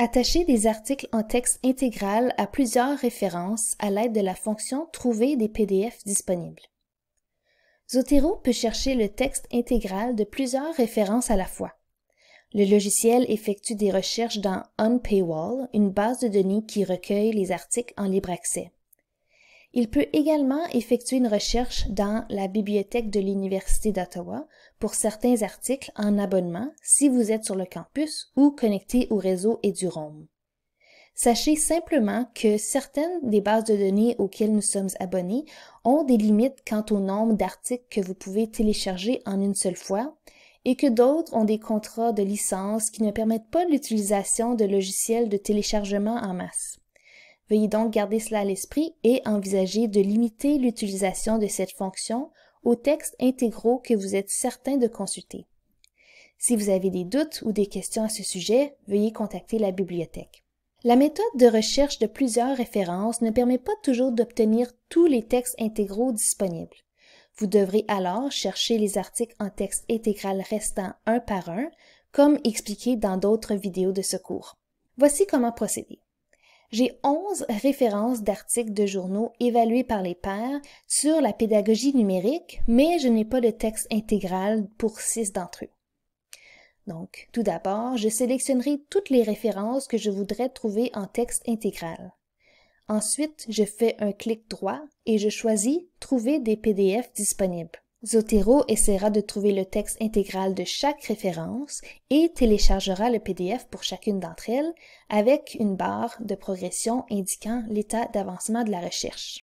Attacher des articles en texte intégral à plusieurs références à l'aide de la fonction Trouver des PDF disponibles. Zotero peut chercher le texte intégral de plusieurs références à la fois. Le logiciel effectue des recherches dans Unpaywall, une base de données qui recueille les articles en libre accès. Il peut également effectuer une recherche dans la bibliothèque de l'Université d'Ottawa pour certains articles en abonnement si vous êtes sur le campus ou connecté au réseau EduRome. Sachez simplement que certaines des bases de données auxquelles nous sommes abonnés ont des limites quant au nombre d'articles que vous pouvez télécharger en une seule fois et que d'autres ont des contrats de licence qui ne permettent pas l'utilisation de logiciels de téléchargement en masse. Veuillez donc garder cela à l'esprit et envisager de limiter l'utilisation de cette fonction aux textes intégraux que vous êtes certain de consulter. Si vous avez des doutes ou des questions à ce sujet, veuillez contacter la bibliothèque. La méthode de recherche de plusieurs références ne permet pas toujours d'obtenir tous les textes intégraux disponibles. Vous devrez alors chercher les articles en texte intégral restant un par un, comme expliqué dans d'autres vidéos de ce cours. Voici comment procéder. J'ai 11 références d'articles de journaux évalués par les pairs sur la pédagogie numérique, mais je n'ai pas de texte intégral pour 6 d'entre eux. Donc, tout d'abord, je sélectionnerai toutes les références que je voudrais trouver en texte intégral. Ensuite, je fais un clic droit et je choisis Trouver des PDF disponibles. Zotero essaiera de trouver le texte intégral de chaque référence et téléchargera le PDF pour chacune d'entre elles avec une barre de progression indiquant l'état d'avancement de la recherche.